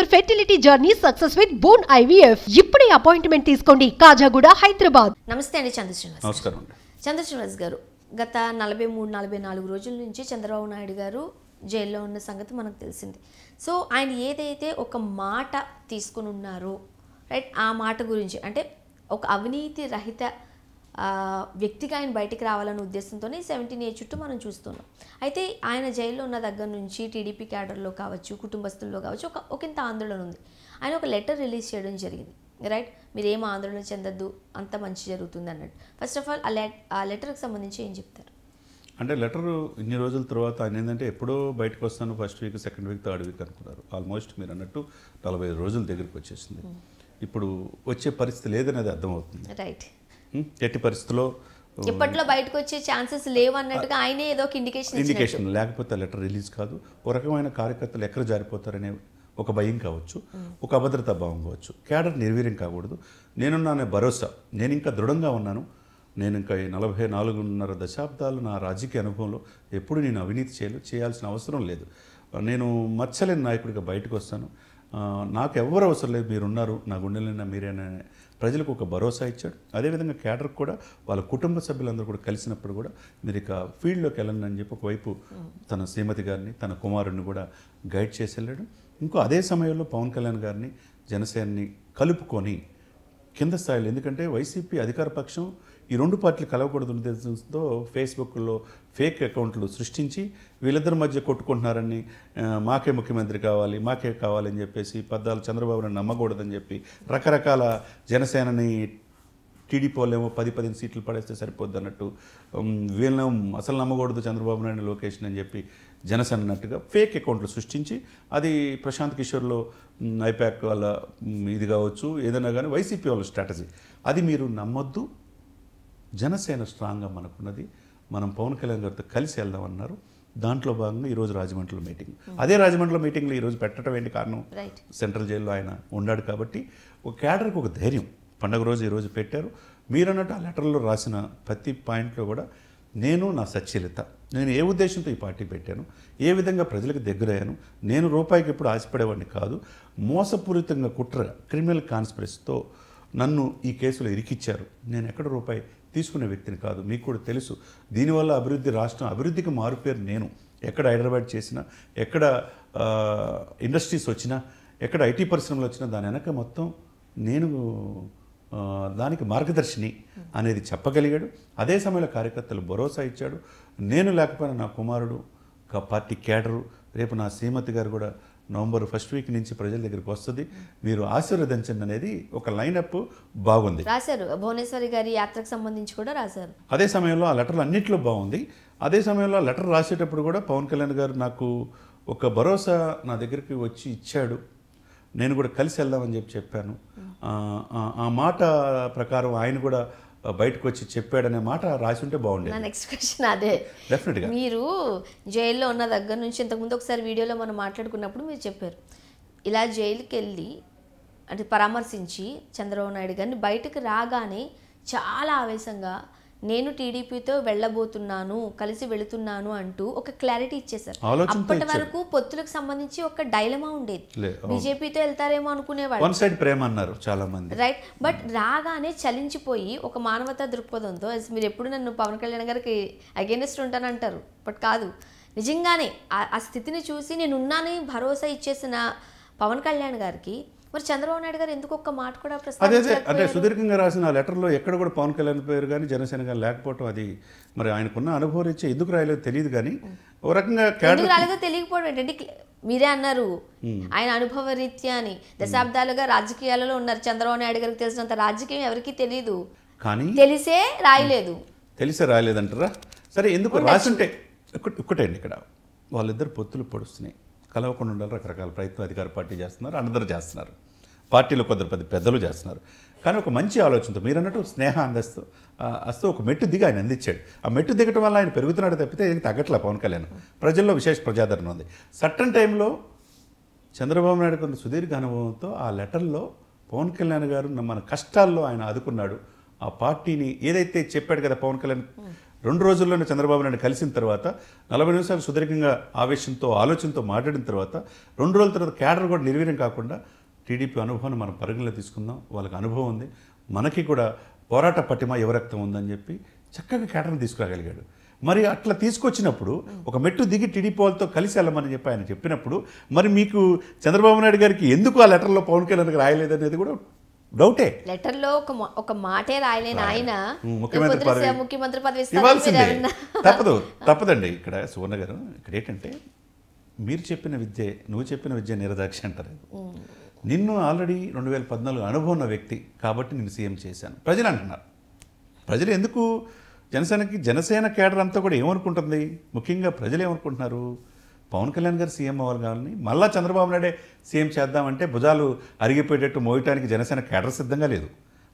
Your fertility journey success with Bone IVF ఇప్పుడే appointment తీసుకోండి కాజాగూడ హైదరాబాద్ నమస్తే అండి చంద్రశ్రీనివాస్ నమస్కారం చంద్రశ్రీనివాస్ గారు గత నలభై మూడు నలభై నాలుగు రోజుల నుంచి చంద్రబాబు నాయుడు గారు జైల్లో ఉన్న సంగతి మనకు తెలిసింది సో ఆయన ఏదైతే ఒక మాట తీసుకుని ఉన్నారో రైట్ ఆ మాట గురించి అంటే ఒక అవినీతి రహిత వ్యక్తిగా ఆయన బయటికి రావాలనే ఉద్దేశంతోనే సెవెంటీన్ ఏ చుట్టూ మనం చూస్తున్నాం అయితే ఆయన జైల్లో ఉన్న దగ్గర నుంచి టీడీపీ క్యాడర్లో కావచ్చు కుటుంబస్తుల్లో కావచ్చు ఒక ఒకంత ఆందోళన ఉంది ఆయన ఒక లెటర్ రిలీజ్ చేయడం జరిగింది రైట్ మీరు ఏం ఆందోళన చెందద్దు అంత మంచి జరుగుతుంది అన్నట్టు ఫస్ట్ ఆఫ్ ఆల్ ఆ లెట్ ఆ లెటర్కి సంబంధించి ఏం చెప్తారు అంటే లెటర్ ఇన్ని రోజుల తర్వాత ఆయన ఏంటంటే ఎప్పుడో బయటకు వస్తాను first week second week third week అనుకున్నారు ఆల్మోస్ట్ మీరు అన్నట్టు నలభై రోజుల దగ్గరికి వచ్చేసింది ఇప్పుడు వచ్చే పరిస్థితి లేదనేది అర్థమవుతుంది రైట్ ఎట్టి పరిస్థితుల్లో ఇప్పట్లో బయటకు వచ్చే ఛాన్సెస్ లేవు అన్నట్టుగా ఆయనే ఏదో ఒక ఇండికేషన్ ఇండికేషన్ లేకపోతే లెటర్ రిలీజ్ కాదు ఒక రకమైన కార్యకర్తలు ఎక్కడ జారిపోతారనే ఒక భయం కావచ్చు ఒక అభద్రత భావం కావచ్చు క్యాడర్ నిర్వీర్యం కాకూడదు నేనున్నానే భరోసా నేను ఇంకా దృఢంగా ఉన్నాను నేను ఇంకా నలభై నాలుగున్నర దశాబ్దాలు నా రాజకీయ అనుభవంలో ఎప్పుడు నేను అవినీతి చేయలేదు చేయాల్సిన అవసరం లేదు నేను మచ్చలేని నాయకుడిగా బయటకు వస్తాను నాకు ఎవరు అవసరం లేదు మీరున్నారు నా గుండెలైనా మీరేనా ప్రజలకు ఒక భరోసా ఇచ్చాడు అదేవిధంగా క్యాడర్కి కూడా వాళ్ళ కుటుంబ సభ్యులందరూ కూడా కలిసినప్పుడు కూడా మీరు ఇక ఫీల్డ్లోకి వెళ్ళండి అని చెప్పి ఒకవైపు తన శ్రీమతి గారిని తన కుమారుడిని కూడా గైడ్ చేసి వెళ్ళాడు ఇంకో అదే సమయంలో పవన్ కళ్యాణ్ గారిని జనసేనని కలుపుకొని కింద స్థాయిలో ఎందుకంటే వైసీపీ అధికార పక్షం ఈ రెండు పార్టీలు కలవకూడదు ఉద్దేశంతో ఫేస్బుక్లో ఫేక్ అకౌంట్లు సృష్టించి వీళ్ళిద్దరి మధ్య కొట్టుకుంటున్నారని మాకే ముఖ్యమంత్రి కావాలి మాకే కావాలని చెప్పేసి పద్దాలు చంద్రబాబుని నమ్మకూడదని చెప్పి రకరకాల జనసేనని టీడీపీ ఏమో పది పదిహేను సీట్లు పడేస్తే సరిపోద్ది అన్నట్టు వీళ్ళేమో అసలు నమ్మకూడదు చంద్రబాబు నాయుడు లొకేషన్ అని చెప్పి జనసేన అన్నట్టుగా ఫేక్ అకౌంట్లు సృష్టించి అది ప్రశాంత్ కిషోర్లో ఐపాక్ వాళ్ళ ఇది కావచ్చు ఏదైనా కానీ వైసీపీ వాళ్ళ స్ట్రాటజీ అది మీరు నమ్మొద్దు జనసేన స్ట్రాంగ్గా మనకున్నది మనం పవన్ కళ్యాణ్ గారితో కలిసి వెళ్దామన్నారు దాంట్లో భాగంగా ఈరోజు రాజమండ్రిలో మీటింగ్ అదే రాజమండ్రిలో మీటింగ్లో ఈరోజు పెట్టడం ఏంటి కారణం సెంట్రల్ జైల్లో ఆయన ఉన్నాడు కాబట్టి ఒక క్యాడర్కి ఒక ధైర్యం పండగ రోజు ఈరోజు పెట్టారు మీరన్నట్టు ఆ లెటర్లో రాసిన ప్రతి పాయింట్లో కూడా నేను నా సచ్యలిత నేను ఏ ఉద్దేశంతో ఈ పార్టీ పెట్టాను ఏ విధంగా ప్రజలకు దగ్గరయ్యాను నేను రూపాయికి ఎప్పుడు ఆశపడేవాడిని కాదు మోసపూరితంగా కుట్ర క్రిమినల్ కాన్స్పిరసీతో నన్ను ఈ కేసులో ఇరికిచ్చారు నేను ఎక్కడ రూపాయి తీసుకునే వ్యక్తిని కాదు మీకు కూడా తెలుసు దీనివల్ల అభివృద్ధి రాష్ట్రం అభివృద్ధికి మారుపేరు నేను ఎక్కడ హైదరాబాద్ చేసినా ఎక్కడ ఇండస్ట్రీస్ వచ్చినా ఎక్కడ ఐటీ పరిశ్రమలు వచ్చినా దాని వెనక మొత్తం నేను దానికి మార్గదర్శిని అనేది చెప్పగలిగాడు అదే సమయంలో కార్యకర్తలు భరోసా ఇచ్చాడు నేను లేకపోయినా నా కుమారుడు పార్టీ కేడరు రేపు నా శ్రీమతి గారు కూడా నవంబర్ ఫస్ట్ వీక్ నుంచి ప్రజల దగ్గరికి వస్తుంది మీరు ఆశీర్వదించండి అనేది ఒక లైనప్ బాగుంది రాశారు భువనేశ్వరి గారి యాత్రకు సంబంధించి కూడా రాశారు అదే సమయంలో ఆ లెటర్లు అన్నింటిలో బాగుంది అదే సమయంలో ఆ లెటర్ రాసేటప్పుడు కూడా పవన్ కళ్యాణ్ గారు నాకు ఒక భరోసా నా దగ్గరికి వచ్చి ఇచ్చాడు నేను కూడా కలిసి వెళ్దామని చెప్పి చెప్పాను hmm. ఆ మాట ప్రకారం ఆయన కూడా బయటకు వచ్చి చెప్పాడనే మాట రాసి ఉంటే బాగుండేది నెక్స్ట్ క్వశ్చన్ అదే డెఫినెట్గా మీరు జైల్లో ఉన్న దగ్గర నుంచి ఇంతకుముందు ఒకసారి వీడియోలో మనం మాట్లాడుకున్నప్పుడు మీరు చెప్పారు ఇలా జైలుకి వెళ్ళి అంటే పరామర్శించి చంద్రబాబు నాయుడు గారిని బయటకు రాగానే చాలా ఆవేశంగా నేను టీడీపీతో వెళ్ళబోతున్నాను కలిసి వెళుతున్నాను అంటూ ఒక క్లారిటీ ఇచ్చేసారు అప్పటి వరకు పొత్తులకు సంబంధించి ఒక డైలమా ఉండేది బీజేపీతో వెళ్తారేమో అనుకునేవాడు చాలా మంది రైట్ బట్ రాగానే చలించిపోయి ఒక మానవతా దృక్పథంతో మీరు ఎప్పుడు నన్ను పవన్ కళ్యాణ్ గారికి అగేనిస్ట్ ఉంటానంటారు బట్ కాదు నిజంగానే ఆ స్థితిని చూసి నేనున్నానని భరోసా ఇచ్చేసిన పవన్ కళ్యాణ్ గారికి మరి చంద్రబాబు నాయుడు గారు ఎందుకు ఒక్క మాట కూడా అదే అంటే సుదీర్ఘంగా రాసిన లెటర్లో ఎక్కడ కూడా పవన్ కళ్యాణ్ పేరు కానీ జనసేన కానీ లేకపోవటం అది మరి ఆయనకున్న అనుభవం ఇచ్చే ఎందుకు రాయలేదు తెలియదు కానీ ఓ రకంగా రాలేదో తెలియకపోవడం ఏంటంటే మీరే అన్నారు ఆయన అనుభవ రీత్యా అని దశాబ్దాలుగా రాజకీయాలలో ఉన్నారు చంద్రబాబు నాయుడు గారికి తెలిసినంత రాజకీయం ఎవరికీ తెలియదు కానీ తెలిసే రాయలేదు తెలిసే రాయలేదంటారా సరే ఎందుకు రాసుంటే అండి ఇక్కడ వాళ్ళిద్దరు పొత్తులు పొడుస్తున్నాయి కలవకుండా ఉండాలి రకరకాల ప్రయత్నం అధికార పార్టీ చేస్తున్నారు అందరు చేస్తున్నారు పార్టీలో కొద్ది పెద్ద పెద్దలు చేస్తున్నారు కానీ ఒక మంచి ఆలోచనతో మీరు అన్నట్టు స్నేహ అందస్తూ అస్తూ ఒక మెట్టు దిగి ఆయన అందించాడు ఆ మెట్టు దిగటం వల్ల ఆయన పెరుగుతున్నాడు తప్పితే ఏం తగ్గట్లే పవన్ కళ్యాణ్ ప్రజల్లో విశేష ప్రజాదరణ ఉంది సట్టన్ టైంలో చంద్రబాబు నాయుడు కొంత సుదీర్ఘ అనుభవంతో ఆ లెటర్లో పవన్ కళ్యాణ్ గారు మన కష్టాల్లో ఆయన ఆదుకున్నాడు ఆ పార్టీని ఏదైతే చెప్పాడు కదా పవన్ కళ్యాణ్ రెండు రోజుల్లోనే చంద్రబాబు నాయుడు కలిసిన తర్వాత నలభై నిమిషాలు సుదీర్ఘంగా ఆవేశంతో ఆలోచనతో మాట్లాడిన తర్వాత రెండు రోజుల తర్వాత క్యాడర్ కూడా నిర్వీర్యం కాకుండా టీడీపీ అనుభవాన్ని మనం పరిగణలో తీసుకుందాం వాళ్ళకి అనుభవం ఉంది మనకి కూడా పోరాట పటిమ ఎవరక్తం ఉందని చెప్పి చక్కగా క్యాటర్ని తీసుకురాగలిగాడు మరి అట్లా తీసుకొచ్చినప్పుడు ఒక మెట్టు దిగి టీడీపీ వాళ్ళతో కలిసి వెళ్ళమని చెప్పి ఆయన చెప్పినప్పుడు మరి మీకు చంద్రబాబు నాయుడు గారికి ఎందుకు ఆ లెటర్లో పవన్ కళ్యాణ్ రాయలేదనేది కూడా డౌటే లెటర్ లో ఒక ఒక మాటే రాయలేని ఆయన ముఖ్యమంత్రి పదవి తప్పదు తప్పదండి ఇక్కడ సువర్ణ గారు ఇక్కడ ఏంటంటే మీరు చెప్పిన విద్య నువ్వు చెప్పిన విద్య నిరదాక్షి అంటారు నిన్ను ఆల్రెడీ రెండు వేల పద్నాలుగు అనుభవం ఉన్న వ్యక్తి కాబట్టి నేను సీఎం చేశాను ప్రజలు అంటున్నారు ప్రజలు ఎందుకు జనసేనకి జనసేన కేడర్ అంతా కూడా ఏమనుకుంటుంది ముఖ్యంగా ప్రజలు ఏమనుకుంటున్నారు పవన్ కళ్యాణ్ గారు సీఎం అవ్వాలి కావాలని మళ్ళా చంద్రబాబు నాయుడే సీఎం చేద్దామంటే భుజాలు అరిగిపోయేటట్టు మోయటానికి జనసేన కేడర్ సిద్ధంగా లేదు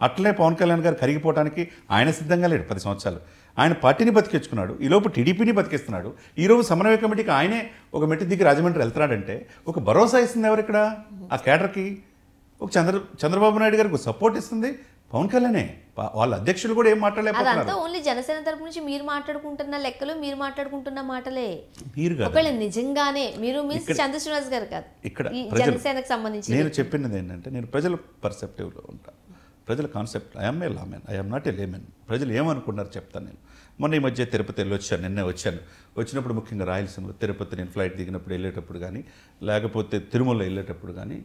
అట్లే పవన్ కళ్యాణ్ గారు కరిగిపోవడానికి ఆయన సిద్ధంగా లేడు పది సంవత్సరాలు ఆయన పార్టీని బతికించుకున్నాడు ఈలోపు టీడీపీని బతికిస్తున్నాడు ఈరోజు సమన్వయ కమిటీకి ఆయనే ఒక మెట్టి దిగి రాజమండ్రి వెళ్తున్నాడంటే ఒక భరోసా ఇస్తుంది ఎవరు ఇక్కడ ఆ కేడర్కి ఒక చంద్ర చంద్రబాబు నాయుడు గారికి సపోర్ట్ ఇస్తుంది పవన్ కళ్యాణే వాళ్ళ అధ్యక్షులు కూడా ఏం మాట్లాడలేదు ఓన్లీ జనసేన తరపు నుంచి మీరు మాట్లాడుకుంటున్న లెక్కలు మీరు మాట్లాడుకుంటున్న మాటలే మీరు నిజంగానే మీరు మీ చంద్రశ్రీనివాస్ గారు కాదు ఇక్కడ జనసేనకు సంబంధించి నేను చెప్పినది ఏంటంటే నేను ప్రజల లో ఉంటాను ప్రజల concept I'm a layman I'm not a layman ప్రజలు ఏమనుకున్నారు చెప్తాను నేను మొన్న ఈ మధ్య తిరుపతి వెళ్ళి వచ్చాను నిన్నే వచ్చాను వచ్చినప్పుడు ముఖ్యంగా రాయలసీమలో తిరుపతి నేను ఫ్లైట్ దిగినప్పుడు వెళ్ళేటప్పుడు కానీ లేకపోతే తిరుమల వెళ్ళేటప్పుడు కానీ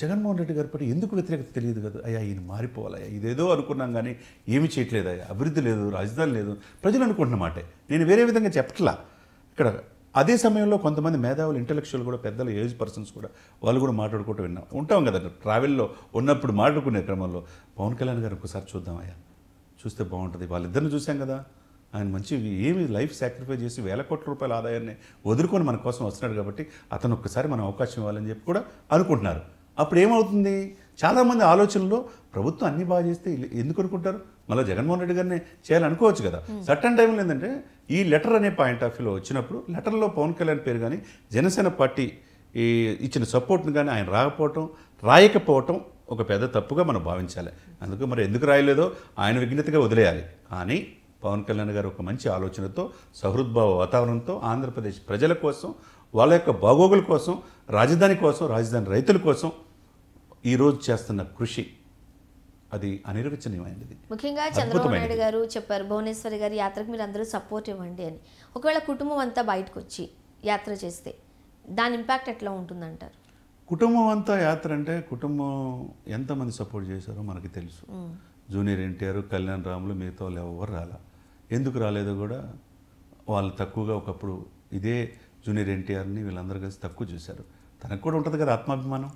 జగన్మోహన్ రెడ్డి గారి పట్ల ఎందుకు వ్యతిరేకత తెలియదు కదా అయ్యా ఈయన మారిపోవాలయ్యా ఇదేదో అనుకున్నాం కానీ ఏమి చేయట్లేదు అయ్యా అభివృద్ధి లేదు రాజధాని లేదు ప్రజలు అనుకుంటున్న మాటే నేను వేరే విధంగా చెప్పట్లా ఇక్కడ అదే సమయంలో కొంతమంది మేధావులు ఇంటలెక్చువల్ కూడా పెద్దలు ఏజ్ పర్సన్స్ కూడా వాళ్ళు కూడా మాట్లాడుకుంటూ విన్నాం ఉంటాం కదా ట్రావెల్లో ఉన్నప్పుడు మాట్లాడుకునే క్రమంలో పవన్ కళ్యాణ్ గారు ఒకసారి చూద్దాం అయ్యా చూస్తే బాగుంటుంది వాళ్ళిద్దరిని చూసాం కదా ఆయన మంచి ఏమి లైఫ్ సాక్రిఫైస్ చేసి వేల కోట్ల రూపాయల ఆదాయాన్ని వదులుకొని మన కోసం వస్తున్నాడు కాబట్టి అతను ఒక్కసారి మనం అవకాశం ఇవ్వాలని చెప్పి కూడా అనుకుంటున్నారు అప్పుడు ఏమవుతుంది చాలామంది ఆలోచనలో ప్రభుత్వం అన్ని బాగా చేస్తే ఎందుకు అనుకుంటారు మళ్ళీ జగన్మోహన్ రెడ్డి గారిని చేయాలనుకోవచ్చు కదా సర్టన్ టైంలో ఏంటంటే ఈ లెటర్ అనే పాయింట్ ఆఫ్ వ్యూలో వచ్చినప్పుడు లెటర్లో పవన్ కళ్యాణ్ పేరు కానీ జనసేన పార్టీ ఈ ఇచ్చిన సపోర్ట్ని కానీ ఆయన రాకపోవటం రాయకపోవటం ఒక పెద్ద తప్పుగా మనం భావించాలి అందుకు మరి ఎందుకు రాయలేదో ఆయన విఘ్నతగా వదిలేయాలి కానీ పవన్ కళ్యాణ్ గారు ఒక మంచి ఆలోచనతో సహృద్భావ వాతావరణంతో ఆంధ్రప్రదేశ్ ప్రజల కోసం వాళ్ళ యొక్క బాగోగుల కోసం రాజధాని కోసం రాజధాని రైతుల కోసం ఈరోజు చేస్తున్న కృషి అది అనిర్వచనీయమైనది ముఖ్యంగా చంద్రబాబు నాయుడు గారు చెప్పారు భువనేశ్వరి గారి యాత్రకు మీరు అందరూ సపోర్ట్ ఇవ్వండి అని ఒకవేళ కుటుంబం అంతా బయటకు వచ్చి యాత్ర చేస్తే దాని ఇంపాక్ట్ ఎట్లా ఉంటుందంటారు కుటుంబం అంతా యాత్ర అంటే కుటుంబం ఎంతమంది సపోర్ట్ చేశారో మనకి తెలుసు జూనియర్ ఎన్టీఆర్ కళ్యాణ్ రాములు మిగతా వాళ్ళు ఎవరు రాలా ఎందుకు రాలేదో కూడా వాళ్ళు తక్కువగా ఒకప్పుడు ఇదే జూనియర్ ఎన్టీఆర్ని వీళ్ళందరూ కలిసి తక్కువ చూశారు తనకు కూడా ఉంటుంది కదా ఆత్మాభిమానం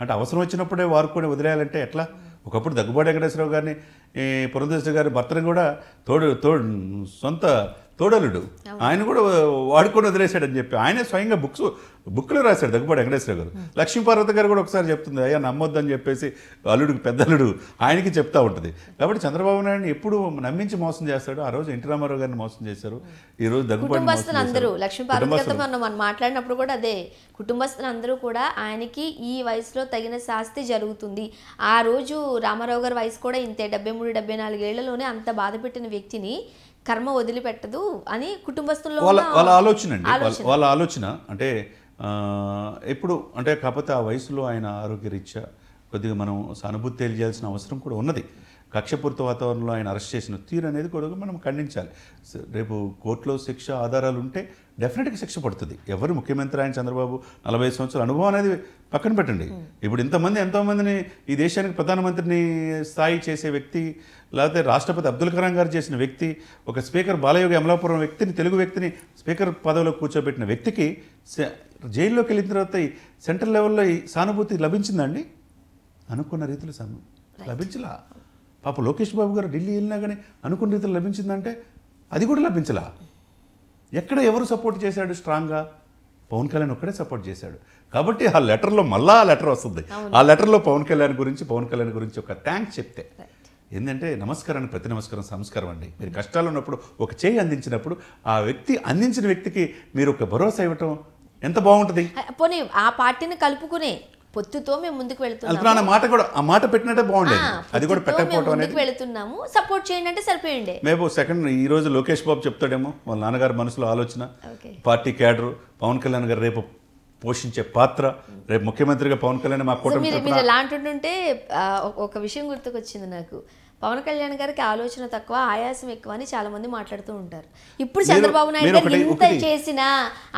అంటే అవసరం వచ్చినప్పుడే వారుకొని వదిలేయాలంటే ఎట్లా ఒకప్పుడు దగ్గుబాటి వెంకటేశ్వరరావు గారిని పురంధేశ్వరి గారి భర్తను కూడా తోడు తోడు సొంత తోడలుడు ఆయన కూడా వాడుకొని అని చెప్పి ఆయనే స్వయంగా బుక్స్ బుక్లు రాశాడు దగ్గుబాటి వెంకటేశ్వర గారు లక్ష్మీపార్వతి గారు కూడా ఒకసారి చెప్తుంది అయ్యా నమ్మొద్దని చెప్పేసి అల్లుడికి పెద్దలుడు ఆయనకి చెప్తా ఉంటుంది కాబట్టి చంద్రబాబు నాయుడు ఎప్పుడు నమ్మించి మోసం చేస్తాడు ఆ రోజు ఎన్టీ రామారావు గారిని మోసం చేశారు ఈ రోజు అందరూ మనం మాట్లాడినప్పుడు కూడా అదే కుటుంబస్తులు అందరూ కూడా ఆయనకి ఈ వయసులో తగిన శాస్తి జరుగుతుంది ఆ రోజు రామారావు గారి వయసు కూడా ఇంతే డెబ్బై మూడు డెబ్బై నాలుగేళ్లలోనే అంత బాధ పెట్టిన వ్యక్తిని కర్మ వదిలిపెట్టదు అని కుటుంబస్తుల్లో వాళ్ళ వాళ్ళ ఆలోచన అండి వాళ్ళ ఆలోచన అంటే ఎప్పుడు అంటే కాకపోతే ఆ వయసులో ఆయన ఆరోగ్యరీత్యా కొద్దిగా మనం సానుభూతి తెలియజేయాల్సిన అవసరం కూడా ఉన్నది కక్షపూర్త వాతావరణంలో ఆయన అరెస్ట్ చేసిన తీరు అనేది కూడా మనం ఖండించాలి రేపు కోర్టులో శిక్ష ఆధారాలు ఉంటే డెఫినెట్గా శిక్ష పడుతుంది ఎవరు ముఖ్యమంత్రి ఆయన చంద్రబాబు నలభై సంవత్సరాల అనుభవం అనేది పక్కన పెట్టండి ఇప్పుడు ఇంతమంది ఎంతోమందిని ఈ దేశానికి ప్రధానమంత్రిని స్థాయి చేసే వ్యక్తి లేకపోతే రాష్ట్రపతి అబ్దుల్ కలాం గారు చేసిన వ్యక్తి ఒక స్పీకర్ బాలయోగి అమలాపురం వ్యక్తిని తెలుగు వ్యక్తిని స్పీకర్ పదవిలో కూర్చోబెట్టిన వ్యక్తికి జైల్లోకి వెళ్ళిన తర్వాత సెంట్రల్ లెవెల్లో సానుభూతి లభించిందండి అనుకున్న రీతిలో లభించలా పాప లోకేష్ బాబు గారు ఢిల్లీ వెళ్ళినా కానీ అనుకున్న రీతిలో లభించిందంటే అది కూడా లభించలా ఎక్కడ ఎవరు సపోర్ట్ చేశాడు స్ట్రాంగ్గా పవన్ కళ్యాణ్ ఒక్కడే సపోర్ట్ చేశాడు కాబట్టి ఆ లెటర్లో మళ్ళా ఆ లెటర్ వస్తుంది ఆ లెటర్లో పవన్ కళ్యాణ్ గురించి పవన్ కళ్యాణ్ గురించి ఒక థ్యాంక్స్ చెప్తే ఏంటంటే నమస్కారాన్ని ప్రతి నమస్కారం సంస్కారం అండి మీరు కష్టాలు ఉన్నప్పుడు ఒక చేయి అందించినప్పుడు ఆ వ్యక్తి అందించిన వ్యక్తికి మీరు ఒక భరోసా ఇవ్వటం ఎంత బాగుంటుంది పోనీ ఆ పార్టీని కలుపుకునే పొత్తుతో మేము ముందుకు వెళ్తున్నాము మాట కూడా ఆ మాట పెట్టినట్టే బాగుండేది అది కూడా పెట్టకపోవడం అనేది వెళ్తున్నాము సపోర్ట్ చేయండి అంటే సరిపోయండి మేము సెకండ్ ఈ రోజు లోకేష్ బాబు చెప్తాడేమో వాళ్ళ నాన్నగారు మనసులో ఆలోచన పార్టీ క్యాడర్ పవన్ కళ్యాణ్ గారు రేపు పోషించే పాత్ర రేపు ముఖ్యమంత్రిగా పవన్ కళ్యాణ్ మా కూటమి మీరు ఇలా ఒక విషయం గుర్తుకొచ్చింది నాకు పవన్ కళ్యాణ్ గారికి ఆలోచన తక్కువ ఆయాసం ఎక్కువ అని చాలా మంది మాట్లాడుతూ ఉంటారు ఇప్పుడు చంద్రబాబు నాయుడు గారు ఎంత చేసినా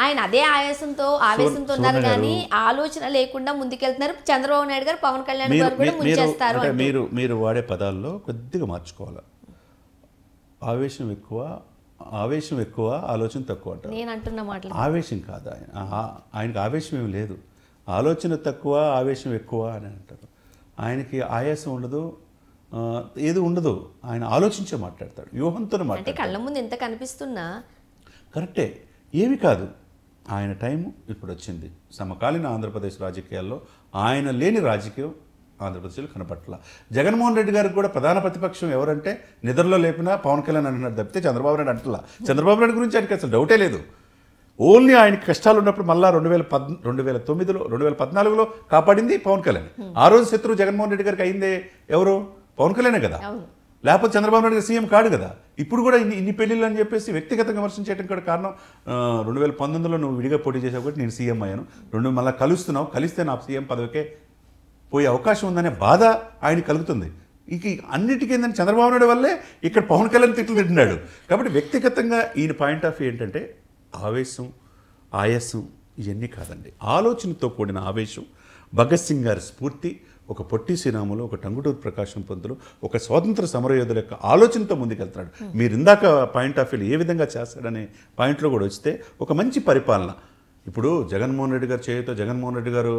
ఆయన అదే ఆయాసంతో ఆవేశంతో ఉన్నారు కానీ ఆలోచన లేకుండా ముందుకెళ్తున్నారు చంద్రబాబు నాయుడు గారు పవన్ కళ్యాణ్ గారు కూడా ముంచేస్తారు మీరు మీరు వాడే పదాల్లో కొద్దిగా మార్చుకోవాలి ఆవేశం ఎక్కువ ఆవేశం ఎక్కువ ఆలోచన తక్కువ అంటారు నేను అంటున్న మాట ఆవేశం కాదు ఆయన ఆయనకు ఆవేశం ఏమి లేదు ఆలోచన తక్కువ ఆవేశం ఎక్కువ అని అంటారు ఆయనకి ఆయాసం ఉండదు ఏది ఉండదు ఆయన ఆలోచించే మాట్లాడతాడు వ్యూహంతో మాట్లాడతాడు కళ్ళ ముందు ఎంత కనిపిస్తున్నా కరెక్టే ఏమి కాదు ఆయన టైం ఇప్పుడు వచ్చింది సమకాలీన ఆంధ్రప్రదేశ్ రాజకీయాల్లో ఆయన లేని రాజకీయం ఆంధ్రప్రదేశ్లో కనపట్ల జగన్మోహన్ రెడ్డి గారికి కూడా ప్రధాన ప్రతిపక్షం ఎవరంటే నిద్రలో లేపినా పవన్ కళ్యాణ్ అంటున్నాడు తప్పితే చంద్రబాబు నాయుడు అంటలా చంద్రబాబు నాయుడు గురించి ఆయనకి అసలు డౌటే లేదు ఓన్లీ ఆయనకి కష్టాలు ఉన్నప్పుడు మళ్ళా రెండు వేల పద్ రెండు వేల తొమ్మిదిలో రెండు వేల పద్నాలుగులో కాపాడింది పవన్ కళ్యాణ్ ఆ రోజు శత్రువు జగన్మోహన్ రెడ్డి గారికి అయిందే ఎవరు పవన్ కళ్యాణే కదా లేకపోతే చంద్రబాబు నాయుడు సీఎం కాడు కదా ఇప్పుడు కూడా ఇన్ని ఇన్ని పెళ్ళిళ్ళు అని చెప్పేసి వ్యక్తిగతంగా చేయడం కూడా కారణం రెండు వేల పంతొమ్మిదిలో నువ్వు విడిగా పోటీ చేసావు కాబట్టి నేను సీఎం అయ్యాను రెండు మళ్ళీ కలుస్తున్నావు కలిస్తే నా సీఎం పదవికే పోయే అవకాశం ఉందనే బాధ ఆయన కలుగుతుంది ఇక అన్నిటికీ ఏంటంటే చంద్రబాబు నాయుడు వల్లే ఇక్కడ పవన్ కళ్యాణ్ తిట్లు తింటున్నాడు కాబట్టి వ్యక్తిగతంగా ఈయన పాయింట్ ఆఫ్ వ్యూ ఏంటంటే ఆవేశం ఆయాసం ఇవన్నీ కాదండి ఆలోచనతో కూడిన ఆవేశం భగత్ సింగ్ గారి స్ఫూర్తి ఒక పొట్టి శ్రీరాములు ఒక టంగుటూరు ప్రకాశం పంతులు ఒక స్వాతంత్ర సమరయోధుల యొక్క ఆలోచనతో ముందుకెళ్తున్నాడు hmm. మీరు ఇందాక పాయింట్ ఆఫ్ వ్యూ ఏ విధంగా చేస్తాడనే పాయింట్లో కూడా వస్తే ఒక మంచి పరిపాలన ఇప్పుడు జగన్మోహన్ రెడ్డి గారు చేయతో జగన్మోహన్ రెడ్డి గారు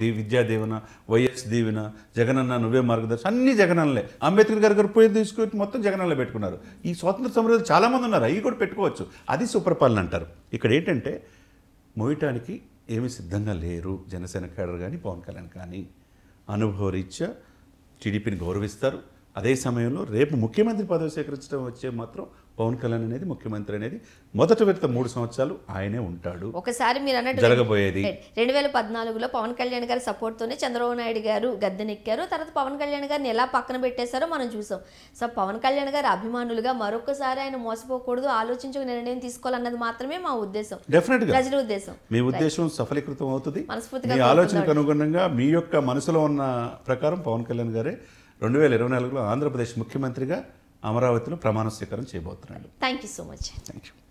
దీ విద్యా దీవెన వైఎస్ దీవెన జగనన్న నువ్వే మార్గదర్శి అన్ని జగనన్నలే అంబేద్కర్ గారు గారు పోయి తీసుకొని మొత్తం జగనన్నలే పెట్టుకున్నారు ఈ స్వాతంత్ర సమరయోధులు చాలామంది ఉన్నారు అవి కూడా పెట్టుకోవచ్చు అది సుప్రపాలన అంటారు ఇక్కడ ఏంటంటే మోయటానికి ఏమి సిద్ధంగా లేరు జనసేన కేడర్ కానీ పవన్ కళ్యాణ్ కానీ అనుభవరీత్యా టీడీపీని గౌరవిస్తారు అదే సమయంలో రేపు ముఖ్యమంత్రి పదవి స్వీకరించడం వచ్చే మాత్రం పవన్ కళ్యాణ్ అనేది ముఖ్యమంత్రి అనేది మొదటి విడత మూడు సంవత్సరాలు ఆయనే ఉంటాడు ఒకసారి మీరు అన్నట్టు జరగబోయేది రెండు వేల పద్నాలుగులో పవన్ కళ్యాణ్ గారి సపోర్ట్తోనే చంద్రబాబు నాయుడు గారు గద్దెనెక్కారు తర్వాత పవన్ కళ్యాణ్ గారిని ఎలా పక్కన పెట్టేశారో మనం చూసాం సో పవన్ కళ్యాణ్ గారు అభిమానులుగా మరొకసారి ఆయన మోసపోకూడదు ఆలోచించి నిర్ణయం తీసుకోవాలన్నది మాత్రమే మా ఉద్దేశం డెఫినెట్ ప్రజల ఉద్దేశం మీ ఉద్దేశం సఫలీకృతం అవుతుంది మనస్ఫూర్తిగా ఆలోచనకు అనుగుణంగా మీ యొక్క మనసులో ఉన్న ప్రకారం పవన్ కళ్యాణ్ గారే రెండు వేల ఇరవై నాలుగులో ఆంధ్రప్రదేశ్ ముఖ్యమంత్రిగా అమరావతిలో ప్రమాణ స్వీకారం చేయబోతున్నాడు thank you so much thank you